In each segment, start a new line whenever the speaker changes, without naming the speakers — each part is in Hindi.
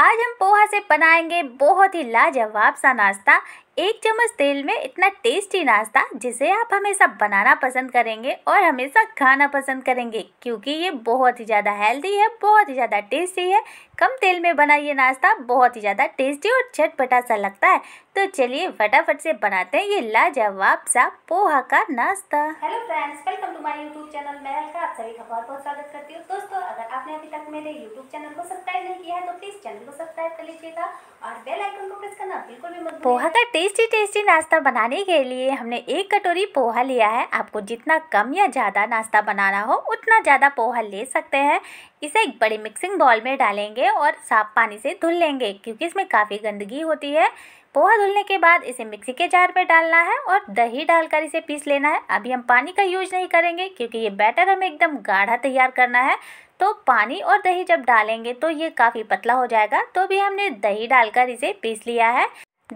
आज हम पोहा से बनाएंगे बहुत ही लाजवाब सा नाश्ता एक चम्मच तेल में इतना टेस्टी नाश्ता जिसे आप हमेशा बनाना पसंद करेंगे और हमेशा खाना पसंद करेंगे क्योंकि ये बहुत ही ज़्यादा हेल्दी है बहुत ही ज़्यादा टेस्टी है कम तेल में बना ये नाश्ता बहुत ही ज़्यादा टेस्टी और चटपटा सा लगता है तो चलिए फटाफट से बनाते हैं ये लाजवाब सा पोहा का नाश्ता hello friends welcome to my YouTube channel मैं हल्का आप सभी का बहुत बहुत स्वागत करती हूँ दोस्तों अगर आपने अभी तक मेरे यूट्यूब चैनल को सब्सक्राइब नहीं किया है तो प्लीज चैनल को सब्सक्राइब कर लीजिएगा और बेल आइकन को प्रेस करना बिल्कुल भी मत पोहा का टेस्टी टेस्टी नाश्ता बनाने के लिए हमने एक कटोरी पोहा लिया है आपको जितना कम या ज़्यादा नाश्ता बनाना हो उतना ज़्यादा पोहा ले सकते हैं इसे एक बड़े मिक्सिंग बॉल में डालेंगे और साफ पानी से धुल लेंगे क्योंकि इसमें काफ़ी गंदगी होती है पोहा धुलने के बाद इसे मिक्सी के जार में डालना है और दही डालकर इसे पीस लेना है अभी हम पानी का यूज नहीं करेंगे क्योंकि ये बैटर हमें एकदम गाढ़ा तैयार करना है तो पानी और दही जब डालेंगे तो ये काफ़ी पतला हो जाएगा तो भी हमने दही डालकर इसे पीस लिया है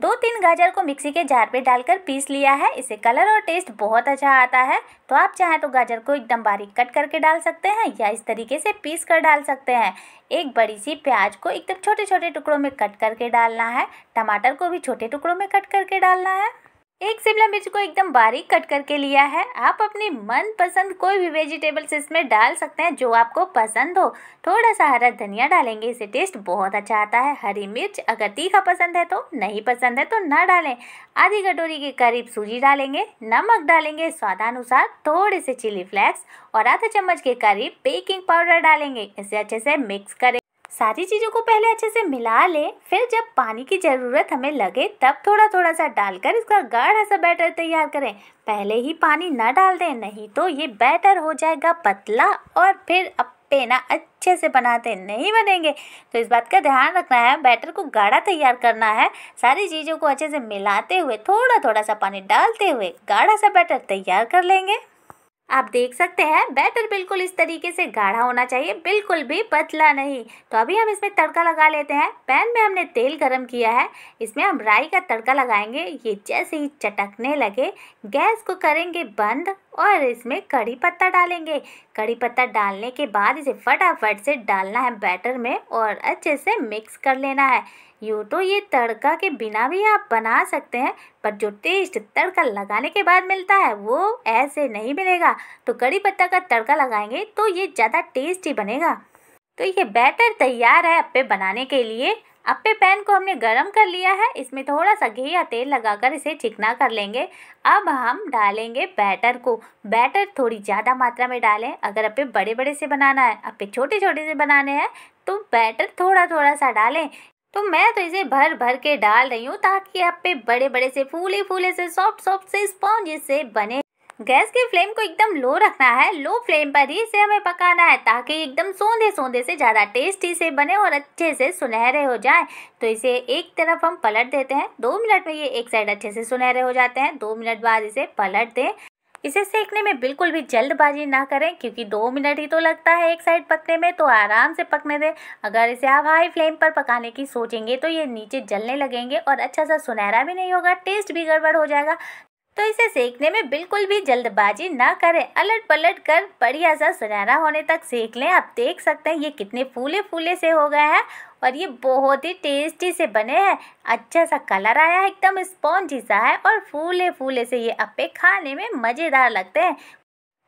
दो तीन गाजर को मिक्सी के जार पे डालकर पीस लिया है इसे कलर और टेस्ट बहुत अच्छा आता है तो आप चाहें तो गाजर को एकदम बारीक कट करके डाल सकते हैं या इस तरीके से पीस कर डाल सकते हैं एक बड़ी सी प्याज को एकदम छोटे छोटे टुकड़ों में कट करके डालना है टमाटर को भी छोटे टुकड़ों में कट करके डालना है एक शिमला मिर्च को एकदम बारीक कट करके लिया है आप अपनी मनपसंद कोई भी वेजिटेबल्स इसमें डाल सकते हैं जो आपको पसंद हो थोड़ा सा हरा धनिया डालेंगे इसे टेस्ट बहुत अच्छा आता है हरी मिर्च अगर तीखा पसंद है तो नहीं पसंद है तो ना डालें आधी कटोरी के करीब सूजी डालेंगे नमक डालेंगे स्वादानुसार थोड़े से चिली फ्लैक्स और आधा चम्मच के करीब बेकिंग पाउडर डालेंगे इसे अच्छे से मिक्स करें सारी चीज़ों को पहले अच्छे से मिला लें फिर जब पानी की ज़रूरत हमें लगे तब थोड़ा थोड़ा सा डालकर इसका गाढ़ा सा बैटर तैयार करें पहले ही पानी ना डाल दें नहीं तो ये बैटर हो जाएगा पतला और फिर अब पेना अच्छे से बनाते नहीं बनेंगे तो इस बात का ध्यान रखना है बैटर को गाढ़ा तैयार करना है सारी चीज़ों को अच्छे से मिलाते हुए थोड़ा थोड़ा सा पानी डालते हुए गाढ़ा सा बैटर तैयार कर लेंगे आप देख सकते हैं बैटर बिल्कुल इस तरीके से गाढ़ा होना चाहिए बिल्कुल भी पतला नहीं तो अभी हम इसमें तड़का लगा लेते हैं पैन में हमने तेल गरम किया है इसमें हम राई का तड़का लगाएंगे ये जैसे ही चटकने लगे गैस को करेंगे बंद और इसमें कड़ी पत्ता डालेंगे कड़ी पत्ता डालने के बाद इसे फटाफट से डालना है बैटर में और अच्छे से मिक्स कर लेना है यूँ तो ये तड़का के बिना भी आप बना सकते हैं पर जो टेस्ट तड़का लगाने के बाद मिलता है वो ऐसे नहीं मिलेगा तो कड़ी पत्ता का तड़का लगाएंगे तो ये ज़्यादा टेस्टी बनेगा तो ये बैटर तैयार है अपे बनाने के लिए पे पैन को हमने गरम कर लिया है इसमें थोड़ा सा घी या तेल लगाकर इसे चिकना कर लेंगे अब हम डालेंगे बैटर को बैटर थोड़ी ज़्यादा मात्रा में डालें अगर अप्पे बड़े बड़े से बनाना है अप्पे छोटे छोटे से बनाने हैं तो बैटर थोड़ा थोड़ा सा डालें तो मैं तो इसे भर भर के डाल रही हूँ ताकि आप पे बड़े बड़े से फूले फूले से सॉफ्ट सॉफ्ट से स्पॉन्ज से बने गैस के फ्लेम को एकदम लो रखना है लो फ्लेम पर ही इसे हमें पकाना है ताकि एकदम सोंधे सोंधे से ज़्यादा टेस्टी से बने और अच्छे से सुनहरे हो जाए तो इसे एक तरफ हम पलट देते हैं दो मिनट में ये एक साइड अच्छे से सुनहरे हो जाते हैं दो मिनट बाद इसे पलट दें इसे सेकने में बिल्कुल भी जल्दबाजी ना करें क्योंकि दो मिनट ही तो लगता है एक साइड पकने में तो आराम से पकने दें अगर इसे आप हाई फ्लेम पर पकाने की सोचेंगे तो ये नीचे जलने लगेंगे और अच्छा सा सुनहरा भी नहीं होगा टेस्ट भी गड़बड़ हो जाएगा तो इसे सेकने में बिल्कुल भी जल्दबाजी ना करें अलट पलट कर बढ़िया सा सुनहरा होने तक सेक लें आप देख सकते हैं ये कितने फूले फूले से हो गए हैं और ये बहुत ही टेस्टी से बने हैं अच्छा सा कलर आया है एकदम स्पॉन्जी सा है और फूले फूले से ये अपे खाने में मज़ेदार लगते हैं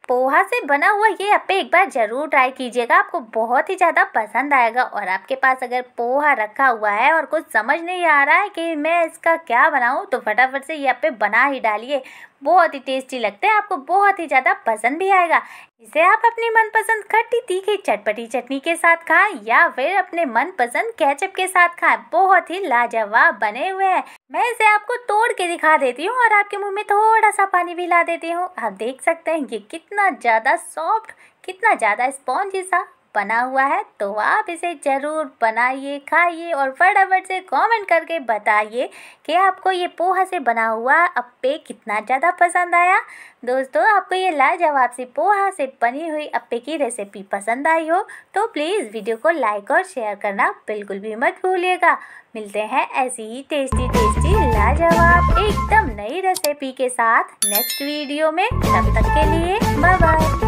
पोहा से बना हुआ ये अप्पे एक बार ज़रूर ट्राई कीजिएगा आपको बहुत ही ज़्यादा पसंद आएगा और आपके पास अगर पोहा रखा हुआ है और कुछ समझ नहीं आ रहा है कि मैं इसका क्या बनाऊँ तो फटाफट से ये अप्पे बना ही डालिए बहुत ही टेस्टी लगता है आपको बहुत ही ज़्यादा पसंद भी आएगा इसे आप अपनी मनपसंद खट्टी तीखी चटपटी चटनी के साथ खाएं या फिर अपने मनपसंद कैचअप के साथ खाएं बहुत ही लाजवाब बने हुए हैं मैं इसे आपको तोड़ के दिखा देती हूँ और आपके मुंह में थोड़ा सा पानी भी ला देती हूँ आप देख सकते हैं ये कितना ज़्यादा सॉफ्ट कितना ज़्यादा स्पॉन्जी सा बना हुआ है तो आप इसे ज़रूर बनाइए खाइए और फटाफट से कमेंट करके बताइए कि आपको ये पोहा से बना हुआ अप्पे कितना ज़्यादा पसंद आया दोस्तों आपको ये लाजवाब से पोहा से बनी हुई अप्पे की रेसिपी पसंद आई हो तो प्लीज़ वीडियो को लाइक और शेयर करना बिल्कुल भी मत भूलिएगा मिलते हैं ऐसी ही टेस्टी टेस्टी लाजवाब एकदम नई रेसिपी के साथ नेक्स्ट वीडियो में तब तक के लिए बाय बाय